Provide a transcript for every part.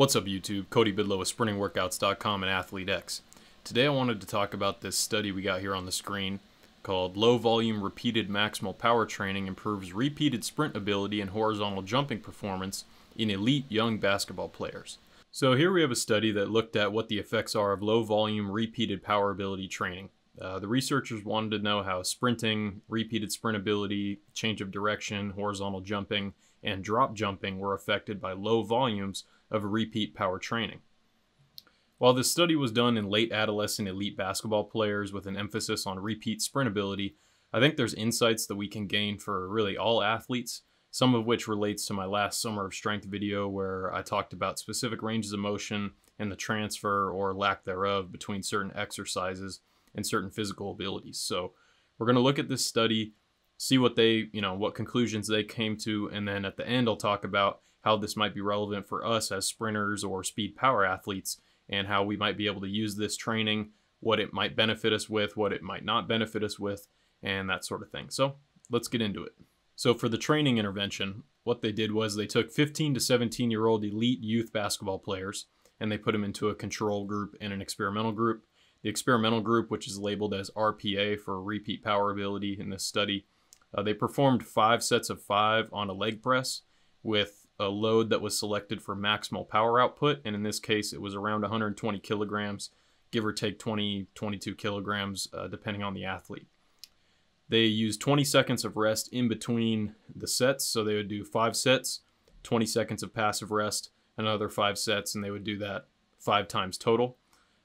What's up YouTube? Cody Bidlow with SprintingWorkouts.com and AthleteX. Today I wanted to talk about this study we got here on the screen called Low Volume Repeated Maximal Power Training Improves Repeated Sprint Ability and Horizontal Jumping Performance in Elite Young Basketball Players. So here we have a study that looked at what the effects are of low volume repeated power ability training. Uh, the researchers wanted to know how sprinting, repeated sprint ability, change of direction, horizontal jumping, and drop jumping were affected by low volumes of repeat power training. While this study was done in late adolescent elite basketball players with an emphasis on repeat sprint ability, I think there's insights that we can gain for really all athletes, some of which relates to my last Summer of Strength video where I talked about specific ranges of motion and the transfer or lack thereof between certain exercises and certain physical abilities. So we're going to look at this study, see what they, you know, what conclusions they came to, and then at the end I'll talk about how this might be relevant for us as sprinters or speed power athletes and how we might be able to use this training, what it might benefit us with, what it might not benefit us with, and that sort of thing. So let's get into it. So for the training intervention, what they did was they took 15 to 17 year old elite youth basketball players and they put them into a control group and an experimental group. The experimental group, which is labeled as RPA for repeat power ability in this study, uh, they performed five sets of five on a leg press with a load that was selected for maximal power output. And in this case, it was around 120 kilograms, give or take 20, 22 kilograms, uh, depending on the athlete. They used 20 seconds of rest in between the sets. So they would do five sets, 20 seconds of passive rest, another five sets, and they would do that five times total.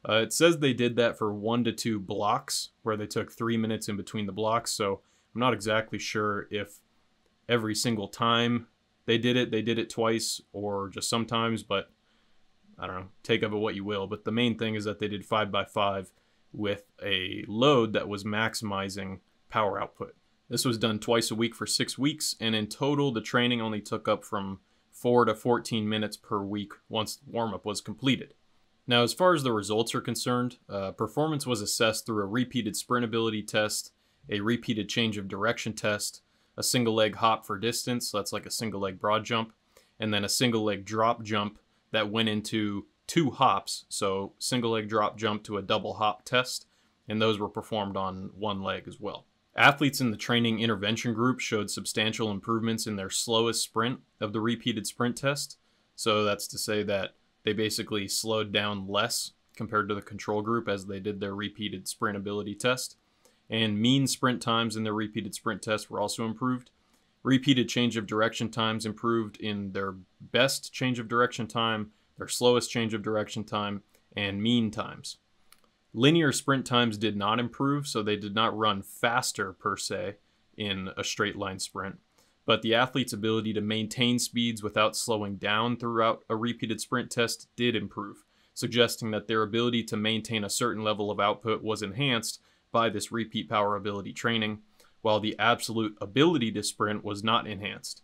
Uh, it says they did that for one to two blocks, where they took three minutes in between the blocks. So I'm not exactly sure if every single time they did it, they did it twice, or just sometimes, but I don't know, take of it what you will. But the main thing is that they did five by five with a load that was maximizing power output. This was done twice a week for six weeks, and in total, the training only took up from 4 to 14 minutes per week once warm-up was completed. Now, as far as the results are concerned, uh, performance was assessed through a repeated sprint ability test, a repeated change of direction test, a single leg hop for distance, that's like a single leg broad jump, and then a single leg drop jump that went into two hops, so single leg drop jump to a double hop test, and those were performed on one leg as well. Athletes in the training intervention group showed substantial improvements in their slowest sprint of the repeated sprint test. So that's to say that they basically slowed down less compared to the control group as they did their repeated sprint ability test. And mean sprint times in their repeated sprint test were also improved. Repeated change of direction times improved in their best change of direction time, their slowest change of direction time, and mean times. Linear sprint times did not improve, so they did not run faster per se in a straight line sprint but the athlete's ability to maintain speeds without slowing down throughout a repeated sprint test did improve, suggesting that their ability to maintain a certain level of output was enhanced by this repeat power ability training, while the absolute ability to sprint was not enhanced.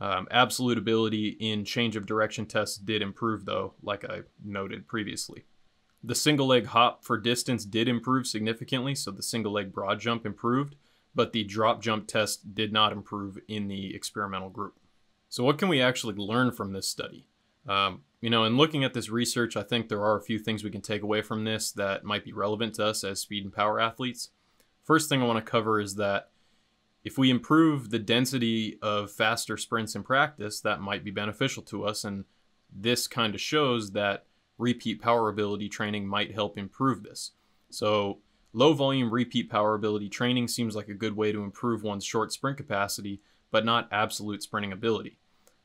Um, absolute ability in change of direction tests did improve, though, like I noted previously. The single leg hop for distance did improve significantly, so the single leg broad jump improved, but the drop jump test did not improve in the experimental group. So what can we actually learn from this study? Um, you know, in looking at this research, I think there are a few things we can take away from this that might be relevant to us as speed and power athletes. First thing I want to cover is that if we improve the density of faster sprints in practice, that might be beneficial to us. And this kind of shows that repeat power ability training might help improve this. So Low volume repeat power ability training seems like a good way to improve one's short sprint capacity, but not absolute sprinting ability.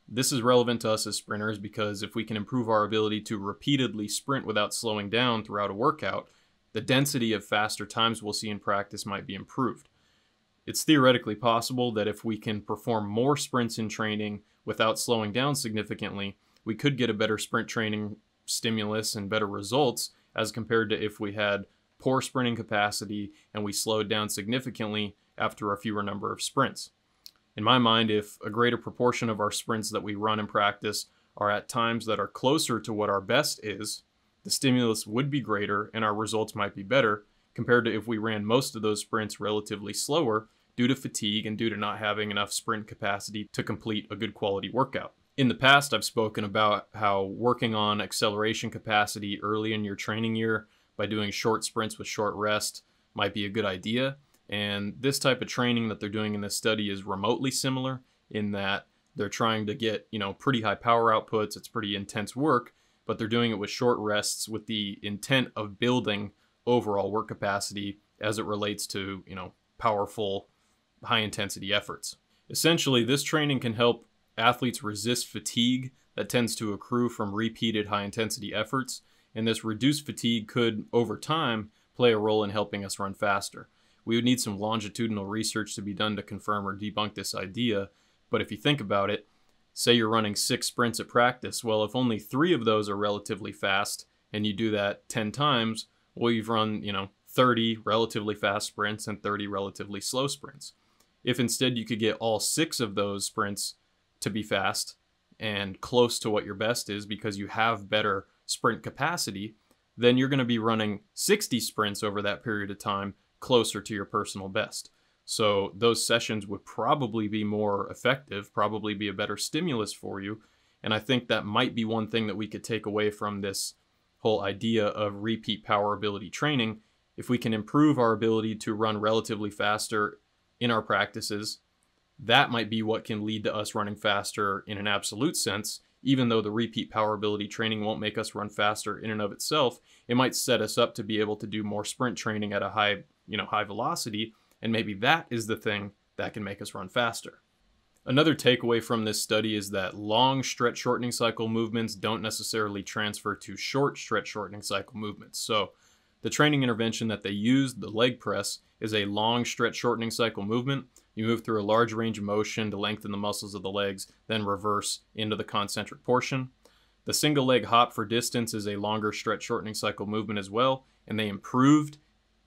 This is relevant to us as sprinters because if we can improve our ability to repeatedly sprint without slowing down throughout a workout, the density of faster times we'll see in practice might be improved. It's theoretically possible that if we can perform more sprints in training without slowing down significantly, we could get a better sprint training stimulus and better results as compared to if we had poor sprinting capacity, and we slowed down significantly after a fewer number of sprints. In my mind, if a greater proportion of our sprints that we run in practice are at times that are closer to what our best is, the stimulus would be greater and our results might be better compared to if we ran most of those sprints relatively slower due to fatigue and due to not having enough sprint capacity to complete a good quality workout. In the past, I've spoken about how working on acceleration capacity early in your training year by doing short sprints with short rest might be a good idea. And this type of training that they're doing in this study is remotely similar in that they're trying to get, you know, pretty high power outputs. It's pretty intense work, but they're doing it with short rests with the intent of building overall work capacity as it relates to, you know, powerful high intensity efforts. Essentially, this training can help athletes resist fatigue that tends to accrue from repeated high intensity efforts and this reduced fatigue could, over time, play a role in helping us run faster. We would need some longitudinal research to be done to confirm or debunk this idea, but if you think about it, say you're running six sprints at practice, well, if only three of those are relatively fast, and you do that 10 times, well, you've run, you know, 30 relatively fast sprints and 30 relatively slow sprints. If instead you could get all six of those sprints to be fast and close to what your best is because you have better sprint capacity, then you're going to be running 60 sprints over that period of time closer to your personal best. So those sessions would probably be more effective, probably be a better stimulus for you. And I think that might be one thing that we could take away from this whole idea of repeat power ability training. If we can improve our ability to run relatively faster in our practices, that might be what can lead to us running faster in an absolute sense even though the repeat power ability training won't make us run faster in and of itself, it might set us up to be able to do more sprint training at a high, you know, high velocity, and maybe that is the thing that can make us run faster. Another takeaway from this study is that long stretch shortening cycle movements don't necessarily transfer to short stretch shortening cycle movements. So the training intervention that they used, the leg press, is a long stretch shortening cycle movement. You move through a large range of motion to lengthen the muscles of the legs, then reverse into the concentric portion. The single leg hop for distance is a longer stretch shortening cycle movement as well, and they improved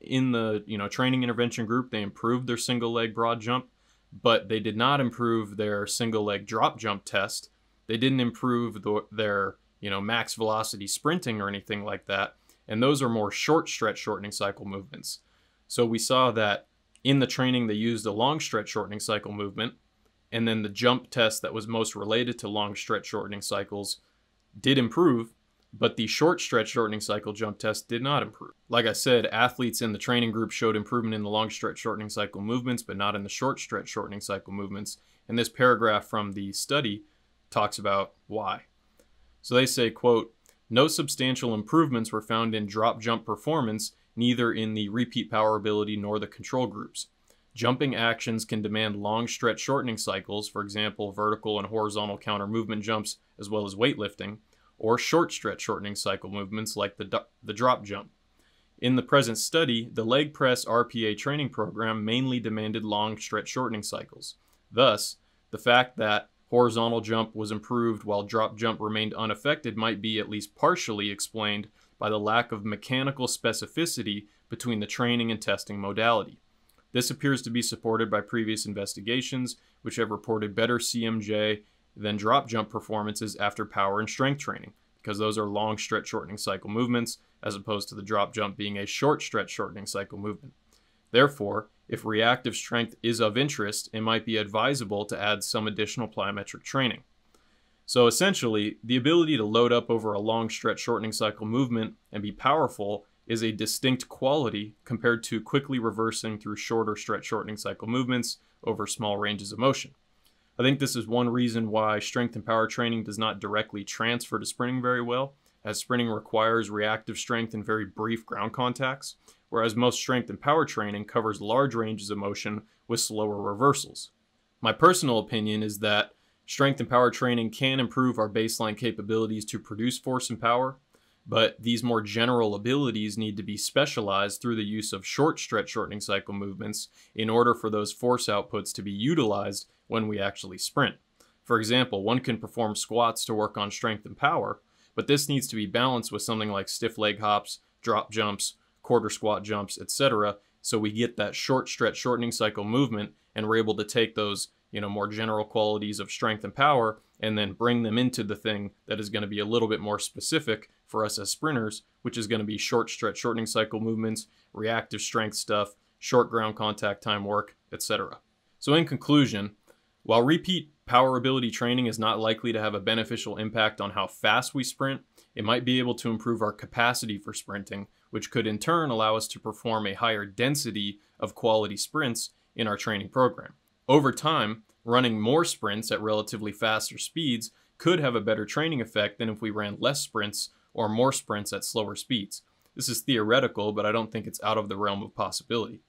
in the you know training intervention group. They improved their single leg broad jump, but they did not improve their single leg drop jump test. They didn't improve the, their you know max velocity sprinting or anything like that and those are more short stretch shortening cycle movements. So we saw that in the training they used the long stretch shortening cycle movement, and then the jump test that was most related to long stretch shortening cycles did improve, but the short stretch shortening cycle jump test did not improve. Like I said, athletes in the training group showed improvement in the long stretch shortening cycle movements, but not in the short stretch shortening cycle movements. And this paragraph from the study talks about why. So they say, quote, no substantial improvements were found in drop jump performance, neither in the repeat power ability nor the control groups. Jumping actions can demand long stretch shortening cycles, for example, vertical and horizontal counter movement jumps, as well as weightlifting, or short stretch shortening cycle movements like the, the drop jump. In the present study, the leg press RPA training program mainly demanded long stretch shortening cycles. Thus, the fact that horizontal jump was improved while drop jump remained unaffected might be at least partially explained by the lack of mechanical specificity between the training and testing modality. This appears to be supported by previous investigations, which have reported better CMJ than drop jump performances after power and strength training, because those are long stretch shortening cycle movements, as opposed to the drop jump being a short stretch shortening cycle movement. Therefore, if reactive strength is of interest, it might be advisable to add some additional plyometric training. So essentially, the ability to load up over a long stretch shortening cycle movement and be powerful is a distinct quality compared to quickly reversing through shorter stretch shortening cycle movements over small ranges of motion. I think this is one reason why strength and power training does not directly transfer to sprinting very well as sprinting requires reactive strength and very brief ground contacts, whereas most strength and power training covers large ranges of motion with slower reversals. My personal opinion is that strength and power training can improve our baseline capabilities to produce force and power, but these more general abilities need to be specialized through the use of short stretch shortening cycle movements in order for those force outputs to be utilized when we actually sprint. For example, one can perform squats to work on strength and power, but this needs to be balanced with something like stiff leg hops, drop jumps, quarter squat jumps, etc. So we get that short stretch shortening cycle movement and we're able to take those, you know, more general qualities of strength and power and then bring them into the thing that is going to be a little bit more specific for us as sprinters, which is going to be short stretch shortening cycle movements, reactive strength stuff, short ground contact time work, etc. So in conclusion, while repeat Power ability training is not likely to have a beneficial impact on how fast we sprint. It might be able to improve our capacity for sprinting, which could in turn allow us to perform a higher density of quality sprints in our training program. Over time, running more sprints at relatively faster speeds could have a better training effect than if we ran less sprints or more sprints at slower speeds. This is theoretical, but I don't think it's out of the realm of possibility.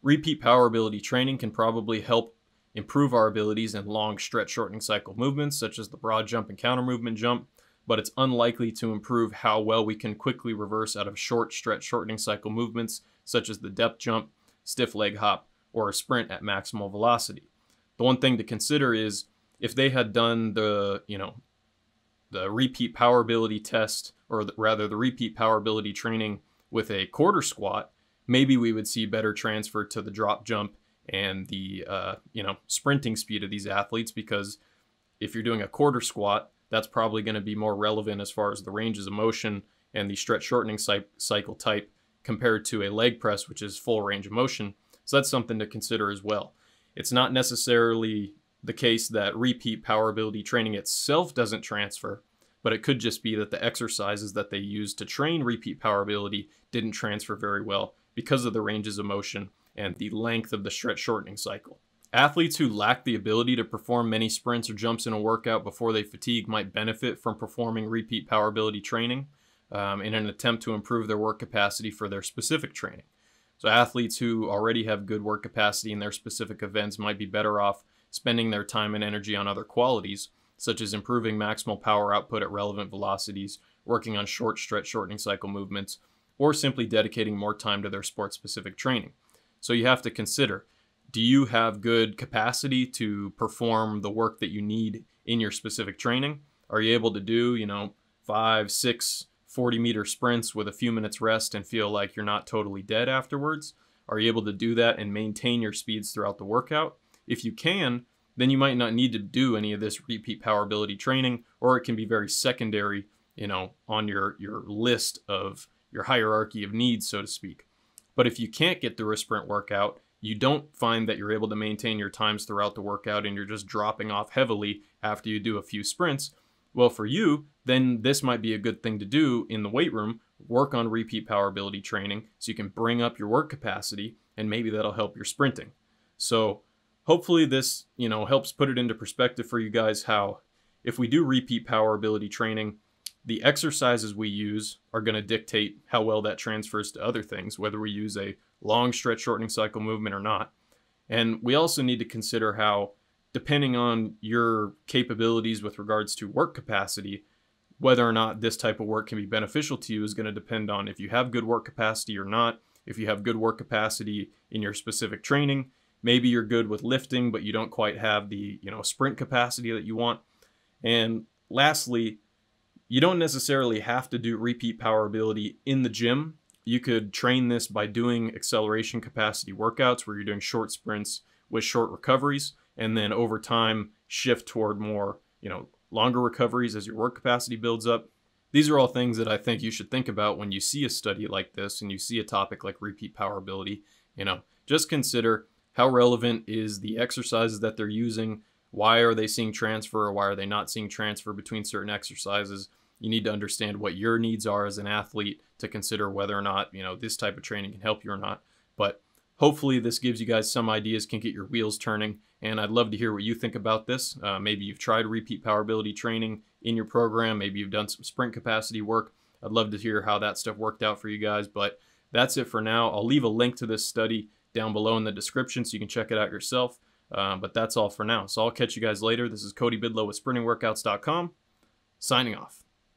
Repeat power ability training can probably help improve our abilities in long stretch shortening cycle movements, such as the broad jump and counter movement jump, but it's unlikely to improve how well we can quickly reverse out of short stretch shortening cycle movements, such as the depth jump, stiff leg hop, or a sprint at maximal velocity. The one thing to consider is if they had done the, you know, the repeat power ability test, or the, rather the repeat power ability training with a quarter squat, maybe we would see better transfer to the drop jump and the uh, you know sprinting speed of these athletes because if you're doing a quarter squat that's probably going to be more relevant as far as the ranges of motion and the stretch shortening cycle type compared to a leg press which is full range of motion so that's something to consider as well it's not necessarily the case that repeat power ability training itself doesn't transfer but it could just be that the exercises that they used to train repeat power ability didn't transfer very well because of the ranges of motion and the length of the stretch shortening cycle. Athletes who lack the ability to perform many sprints or jumps in a workout before they fatigue might benefit from performing repeat power ability training um, in an attempt to improve their work capacity for their specific training. So, athletes who already have good work capacity in their specific events might be better off spending their time and energy on other qualities, such as improving maximal power output at relevant velocities, working on short stretch shortening cycle movements, or simply dedicating more time to their sport specific training. So you have to consider, do you have good capacity to perform the work that you need in your specific training? Are you able to do, you know, five, six 40 meter sprints with a few minutes rest and feel like you're not totally dead afterwards? Are you able to do that and maintain your speeds throughout the workout? If you can, then you might not need to do any of this repeat powerability training, or it can be very secondary, you know, on your, your list of your hierarchy of needs, so to speak. But if you can't get through a sprint workout, you don't find that you're able to maintain your times throughout the workout and you're just dropping off heavily after you do a few sprints. Well, for you, then this might be a good thing to do in the weight room. Work on repeat power ability training so you can bring up your work capacity and maybe that'll help your sprinting. So hopefully this, you know, helps put it into perspective for you guys how if we do repeat power ability training, the exercises we use are going to dictate how well that transfers to other things, whether we use a long stretch shortening cycle movement or not. And we also need to consider how, depending on your capabilities with regards to work capacity, whether or not this type of work can be beneficial to you is going to depend on if you have good work capacity or not, if you have good work capacity in your specific training. Maybe you're good with lifting, but you don't quite have the you know sprint capacity that you want. And lastly, you don't necessarily have to do repeat power ability in the gym. You could train this by doing acceleration capacity workouts where you're doing short sprints with short recoveries and then over time shift toward more, you know, longer recoveries as your work capacity builds up. These are all things that I think you should think about when you see a study like this and you see a topic like repeat power ability. You know, just consider how relevant is the exercises that they're using why are they seeing transfer or why are they not seeing transfer between certain exercises you need to understand what your needs are as an athlete to consider whether or not, you know, this type of training can help you or not. But hopefully this gives you guys some ideas, can get your wheels turning. And I'd love to hear what you think about this. Uh, maybe you've tried repeat powerability training in your program. Maybe you've done some sprint capacity work. I'd love to hear how that stuff worked out for you guys. But that's it for now. I'll leave a link to this study down below in the description so you can check it out yourself. Uh, but that's all for now. So I'll catch you guys later. This is Cody Bidlow with SprintingWorkouts.com, signing off.